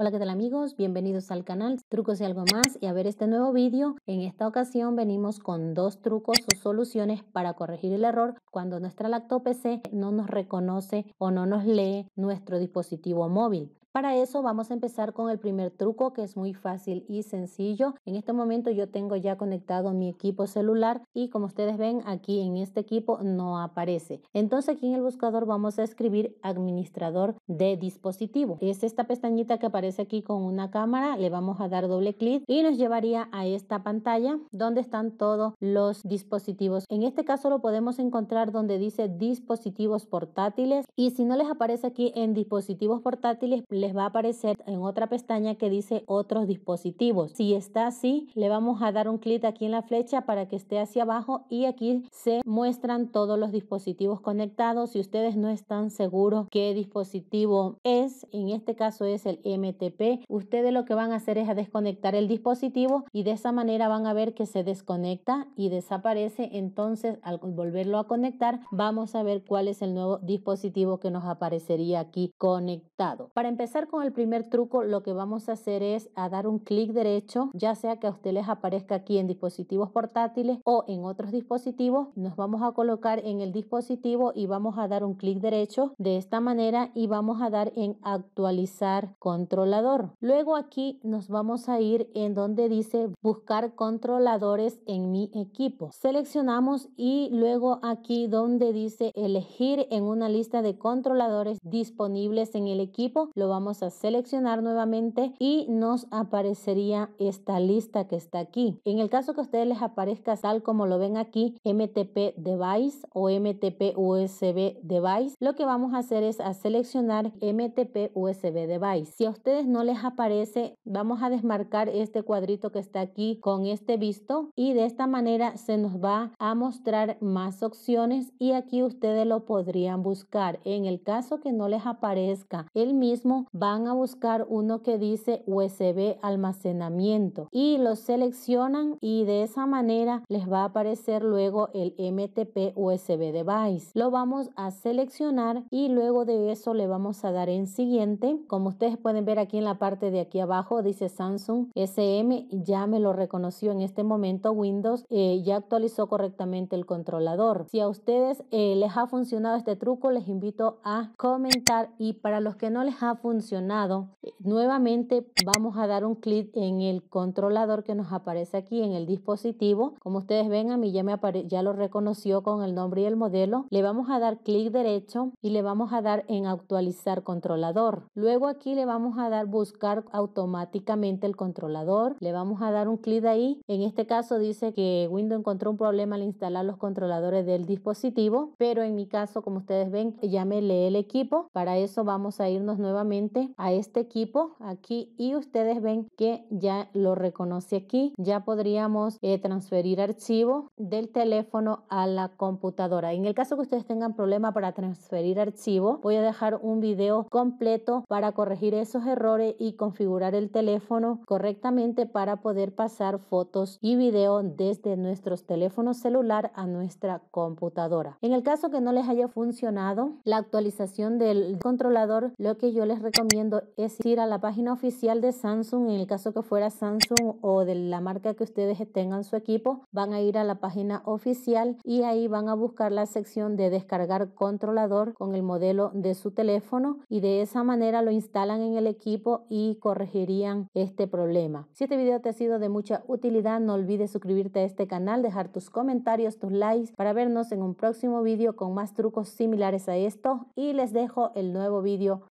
Hola, ¿qué tal amigos? Bienvenidos al canal Trucos y algo más y a ver este nuevo vídeo. En esta ocasión venimos con dos trucos o soluciones para corregir el error cuando nuestra laptop PC no nos reconoce o no nos lee nuestro dispositivo móvil. Para eso vamos a empezar con el primer truco que es muy fácil y sencillo. En este momento yo tengo ya conectado mi equipo celular y como ustedes ven aquí en este equipo no aparece. Entonces aquí en el buscador vamos a escribir administrador de dispositivo. Es esta pestañita que aparece aquí con una cámara. Le vamos a dar doble clic y nos llevaría a esta pantalla donde están todos los dispositivos. En este caso lo podemos encontrar donde dice dispositivos portátiles y si no les aparece aquí en dispositivos portátiles les va a aparecer en otra pestaña que dice otros dispositivos. Si está así, le vamos a dar un clic aquí en la flecha para que esté hacia abajo y aquí se muestran todos los dispositivos conectados. Si ustedes no están seguros qué dispositivo es, en este caso es el MTP, ustedes lo que van a hacer es a desconectar el dispositivo y de esa manera van a ver que se desconecta y desaparece. Entonces, al volverlo a conectar, vamos a ver cuál es el nuevo dispositivo que nos aparecería aquí conectado. Para empezar, con el primer truco, lo que vamos a hacer es a dar un clic derecho, ya sea que a usted les aparezca aquí en dispositivos portátiles o en otros dispositivos. Nos vamos a colocar en el dispositivo y vamos a dar un clic derecho de esta manera y vamos a dar en actualizar controlador. Luego aquí nos vamos a ir en donde dice buscar controladores en mi equipo. Seleccionamos y luego aquí donde dice elegir en una lista de controladores disponibles en el equipo, lo vamos vamos a seleccionar nuevamente y nos aparecería esta lista que está aquí. En el caso que a ustedes les aparezca tal como lo ven aquí, MTP Device o MTP USB Device, lo que vamos a hacer es a seleccionar MTP USB Device. Si a ustedes no les aparece, vamos a desmarcar este cuadrito que está aquí con este visto y de esta manera se nos va a mostrar más opciones y aquí ustedes lo podrían buscar. En el caso que no les aparezca el mismo, van a buscar uno que dice USB almacenamiento y lo seleccionan y de esa manera les va a aparecer luego el MTP USB device. Lo vamos a seleccionar y luego de eso le vamos a dar en siguiente. Como ustedes pueden ver aquí en la parte de aquí abajo dice Samsung SM, ya me lo reconoció en este momento Windows, eh, ya actualizó correctamente el controlador. Si a ustedes eh, les ha funcionado este truco, les invito a comentar y para los que no les ha funcionado, eh, nuevamente vamos a dar un clic en el controlador que nos aparece aquí en el dispositivo. Como ustedes ven, a mí ya, me ya lo reconoció con el nombre y el modelo. Le vamos a dar clic derecho y le vamos a dar en actualizar controlador. Luego aquí le vamos a dar buscar automáticamente el controlador. Le vamos a dar un clic ahí. En este caso dice que Windows encontró un problema al instalar los controladores del dispositivo, pero en mi caso, como ustedes ven, ya me lee el equipo. Para eso vamos a irnos nuevamente a este equipo aquí y ustedes ven que ya lo reconoce aquí. Ya podríamos eh, transferir archivo del teléfono a la computadora. En el caso que ustedes tengan problema para transferir archivo, voy a dejar un video completo para corregir esos errores y configurar el teléfono correctamente para poder pasar fotos y video desde nuestros teléfonos celular a nuestra computadora. En el caso que no les haya funcionado la actualización del controlador, lo que yo les recomiendo es ir a la página oficial de Samsung, en el caso que fuera Samsung o de la marca que ustedes tengan su equipo, van a ir a la página oficial y ahí van a buscar la sección de descargar controlador con el modelo de su teléfono y de esa manera lo instalan en el equipo y corregirían este problema. Si este vídeo te ha sido de mucha utilidad, no olvides suscribirte a este canal, dejar tus comentarios, tus likes para vernos en un próximo vídeo con más trucos similares a esto y les dejo el nuevo vídeo